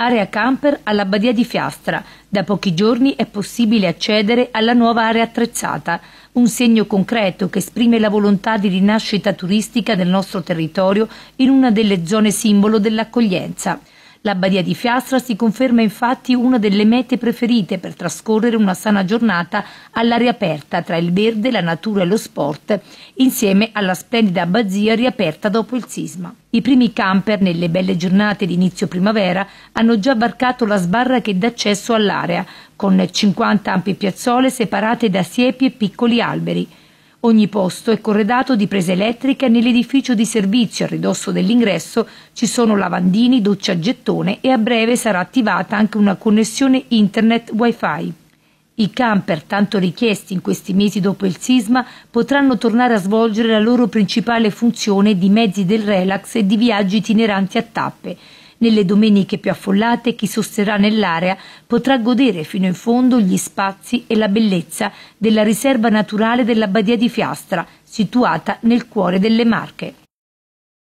area camper alla Badia di Fiastra. Da pochi giorni è possibile accedere alla nuova area attrezzata, un segno concreto che esprime la volontà di rinascita turistica del nostro territorio in una delle zone simbolo dell'accoglienza. La Badia di Fiastra si conferma infatti una delle mete preferite per trascorrere una sana giornata all'aria aperta tra il verde, la natura e lo sport, insieme alla splendida abbazia riaperta dopo il sisma. I primi camper nelle belle giornate di inizio primavera hanno già varcato la sbarra che dà accesso all'area, con 50 ampie piazzole separate da siepi e piccoli alberi. Ogni posto è corredato di prese elettriche e nell'edificio di servizio a ridosso dell'ingresso ci sono lavandini, doccia a gettone e a breve sarà attivata anche una connessione internet wifi. I camper, tanto richiesti in questi mesi dopo il sisma, potranno tornare a svolgere la loro principale funzione di mezzi del relax e di viaggi itineranti a tappe. Nelle domeniche più affollate chi sosterrà nell'area potrà godere fino in fondo gli spazi e la bellezza della riserva naturale della Badia di Fiastra, situata nel cuore delle Marche.